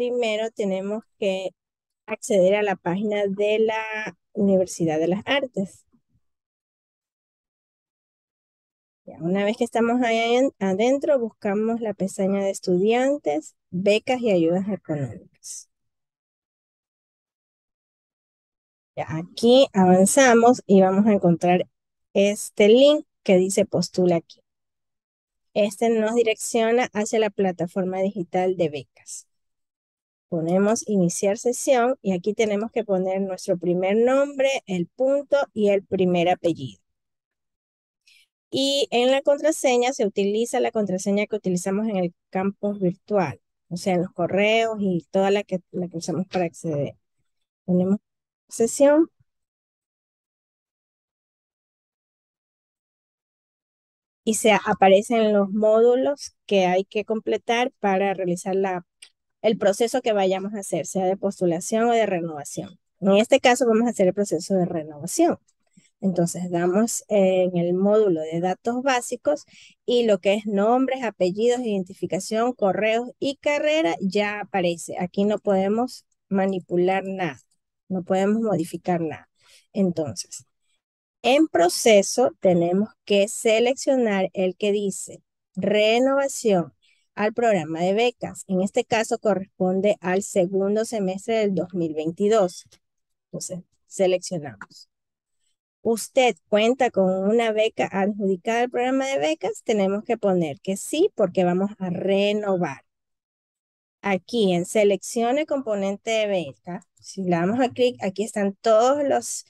primero tenemos que acceder a la página de la Universidad de las Artes. una vez que estamos ahí adentro, buscamos la pestaña de estudiantes, becas y ayudas económicas. aquí avanzamos y vamos a encontrar este link que dice postula aquí. Este nos direcciona hacia la plataforma digital de becas. Ponemos iniciar sesión y aquí tenemos que poner nuestro primer nombre, el punto y el primer apellido. Y en la contraseña se utiliza la contraseña que utilizamos en el campus virtual, o sea, en los correos y toda la que, la que usamos para acceder. Ponemos sesión. Y se aparecen los módulos que hay que completar para realizar la el proceso que vayamos a hacer, sea de postulación o de renovación. En este caso vamos a hacer el proceso de renovación. Entonces damos eh, en el módulo de datos básicos y lo que es nombres, apellidos, identificación, correos y carrera ya aparece. Aquí no podemos manipular nada, no podemos modificar nada. Entonces, en proceso tenemos que seleccionar el que dice renovación al programa de becas. En este caso corresponde al segundo semestre del 2022. Entonces, seleccionamos. ¿Usted cuenta con una beca adjudicada al programa de becas? Tenemos que poner que sí porque vamos a renovar. Aquí en seleccione componente de beca, si le damos a clic, aquí están todos los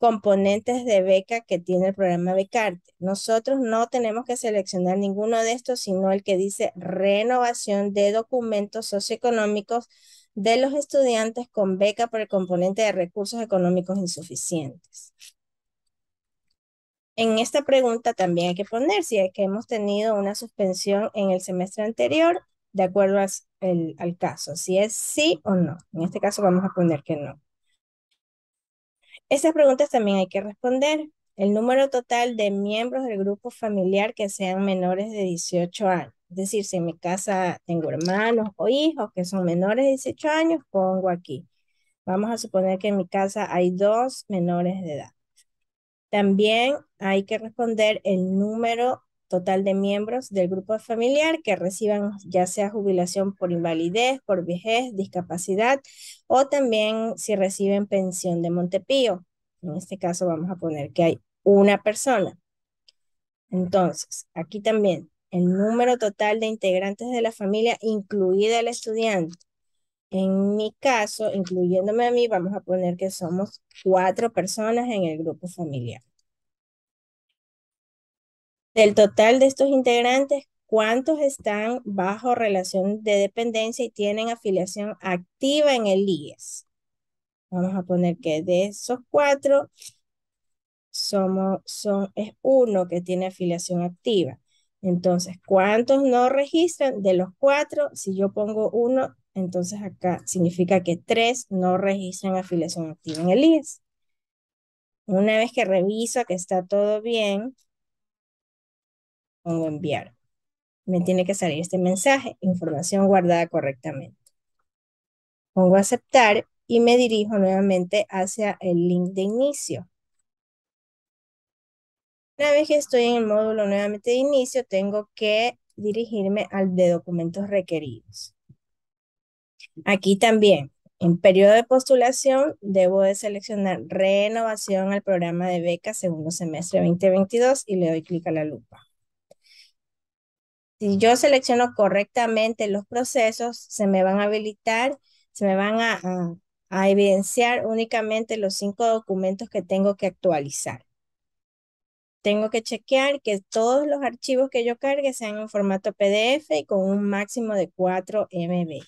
componentes de beca que tiene el programa Becarte. Nosotros no tenemos que seleccionar ninguno de estos, sino el que dice renovación de documentos socioeconómicos de los estudiantes con beca por el componente de recursos económicos insuficientes. En esta pregunta también hay que poner si es que hemos tenido una suspensión en el semestre anterior de acuerdo al, al caso, si es sí o no. En este caso vamos a poner que no. Esas preguntas también hay que responder. El número total de miembros del grupo familiar que sean menores de 18 años. Es decir, si en mi casa tengo hermanos o hijos que son menores de 18 años, pongo aquí. Vamos a suponer que en mi casa hay dos menores de edad. También hay que responder el número total de miembros del grupo familiar que reciban ya sea jubilación por invalidez, por vejez, discapacidad o también si reciben pensión de Montepío. En este caso vamos a poner que hay una persona. Entonces, aquí también el número total de integrantes de la familia, incluida el estudiante. En mi caso, incluyéndome a mí, vamos a poner que somos cuatro personas en el grupo familiar. Del total de estos integrantes, ¿cuántos están bajo relación de dependencia y tienen afiliación activa en el IES? Vamos a poner que de esos cuatro, somos, son, es uno que tiene afiliación activa. Entonces, ¿cuántos no registran? De los cuatro, si yo pongo uno, entonces acá significa que tres no registran afiliación activa en el IES. Una vez que reviso que está todo bien, pongo enviar. Me tiene que salir este mensaje, información guardada correctamente. Pongo aceptar y me dirijo nuevamente hacia el link de inicio. Una vez que estoy en el módulo nuevamente de inicio, tengo que dirigirme al de documentos requeridos. Aquí también, en periodo de postulación, debo de seleccionar renovación al programa de beca segundo semestre 2022 y le doy clic a la lupa. Si yo selecciono correctamente los procesos, se me van a habilitar, se me van a, a, evidenciar únicamente los cinco documentos que tengo que actualizar. Tengo que chequear que todos los archivos que yo cargue sean en formato PDF y con un máximo de 4 MB.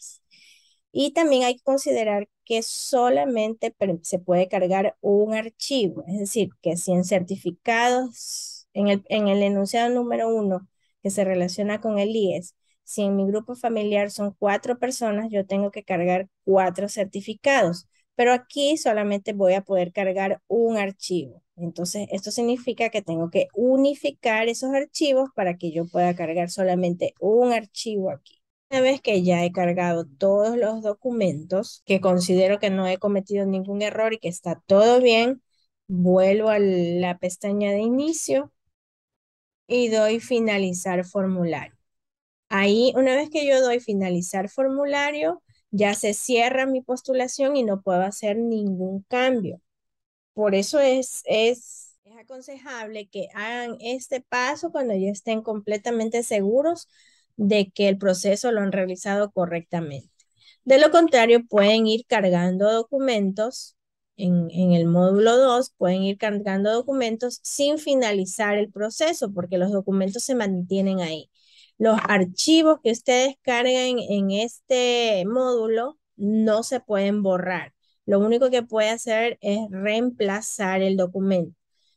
Y también hay que considerar que solamente se puede cargar un archivo, es decir, que si en certificados, en el, en el enunciado número 1, que se relaciona con el IES, si en mi grupo familiar son cuatro personas, yo tengo que cargar cuatro certificados, pero aquí solamente voy a poder cargar un archivo. Entonces, esto significa que tengo que unificar esos archivos para que yo pueda cargar solamente un archivo aquí. Una vez que ya he cargado todos los documentos, que considero que no he cometido ningún error y que está todo bien, vuelvo a la pestaña de inicio y doy finalizar formulario. Ahí, una vez que yo doy finalizar formulario, ya se cierra mi postulación y no puedo hacer ningún cambio. Por eso es, es, es aconsejable que hagan este paso cuando ya estén completamente seguros de que el proceso lo han realizado correctamente. De lo contrario, pueden ir cargando documentos en, en el módulo 2 pueden ir cargando documentos sin finalizar el proceso porque los documentos se mantienen ahí. Los archivos que ustedes carguen en este módulo no se pueden borrar. Lo único que puede hacer es reemplazar el documento.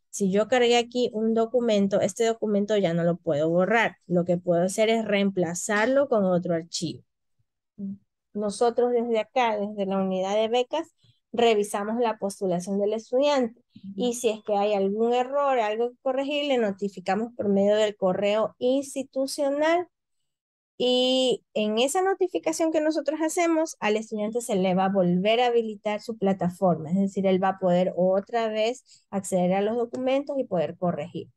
Si yo cargué aquí un documento, este documento ya no lo puedo borrar. Lo que puedo hacer es reemplazarlo con otro archivo. Nosotros desde acá, desde la unidad de becas, revisamos la postulación del estudiante y si es que hay algún error, algo que corregir, le notificamos por medio del correo institucional y en esa notificación que nosotros hacemos, al estudiante se le va a volver a habilitar su plataforma, es decir, él va a poder otra vez acceder a los documentos y poder corregir.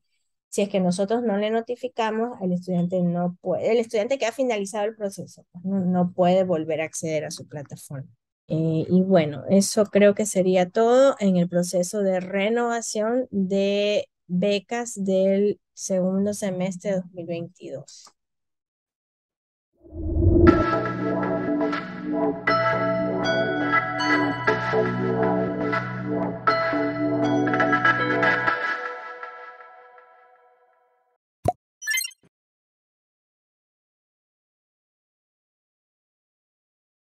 Si es que nosotros no le notificamos, el estudiante no puede, el estudiante que ha finalizado el proceso pues, no puede volver a acceder a su plataforma. Eh, y bueno, eso creo que sería todo en el proceso de renovación de becas del segundo semestre de 2022.